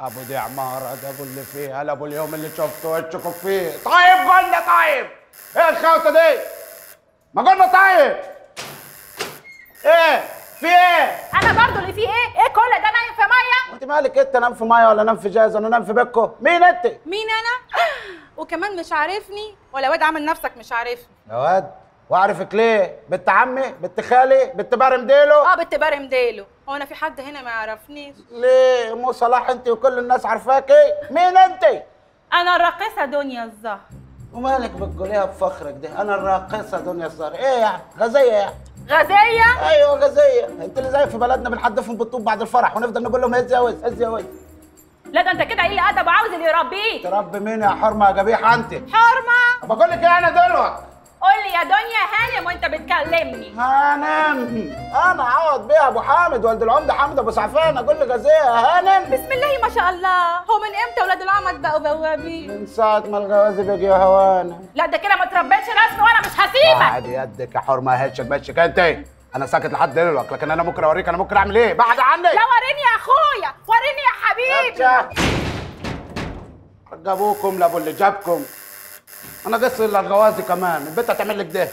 ابو دي عماره ده ابو اللي فيها ابو اليوم اللي شفته وشك فيه طيب قلنا طيب ايه الخوته دي ما قلنا طيب ايه في ايه انا برضو اللي فيه ايه ايه كل ده نايم في ميه انت مالك انت نام في ميه ولا نام في جاز ولا نام في بيتكو مين انت مين انا وكمان مش عارفني ولا واد عامل نفسك مش عارفني يا واد واعرفك ليه بنت عمي بنت خالي بنت بارم ديلو اه بنت بارم ديلو هو انا في حد هنا ما يعرفنيش ليه مو صلاح انت وكل الناس عارفاكي مين انت انا الراقصه دنيا الزهر ومالك بتقوليها بفخرك ده انا الراقصه دنيا الزهر ايه يعني غزيه يعني غزيه ايوه غزيه انت اللي زي في بلدنا بنحدفهم بالطوب بعد الفرح ونفضل نقول لهم هز يا وز هز يا وز لا ده انت كده قليل ادب وعاوز اللي يربيه تربي مين يا حرمه يا جبيحه انت حرمه بقول لك ايه انا دلوقتي قول لي يا دلوقتي هانم وانت بتكلمني هانم انا اه، عوض بيها ابو حامد والد العمده حامد ابو سعفان اقول لك ازاي هانم بسم الله ما شاء الله هو من امتى ولاد العمد بقوا بوابين من ساعه ما الغوازي بقي يا هوانا لا ده كده ما تربيتش رسمي وانا مش هسيبك عادي يدك يا حرمه هاتش تمشيك انت انا ساكت لحد دلوقتي لكن انا ممكن اوريك انا ممكن اعمل ايه بعد عني لا وريني يا اخويا وريني يا حبيبي جابوكم لابو اللي جابكم انا قص الغوازي كمان البت هتعمل لك ده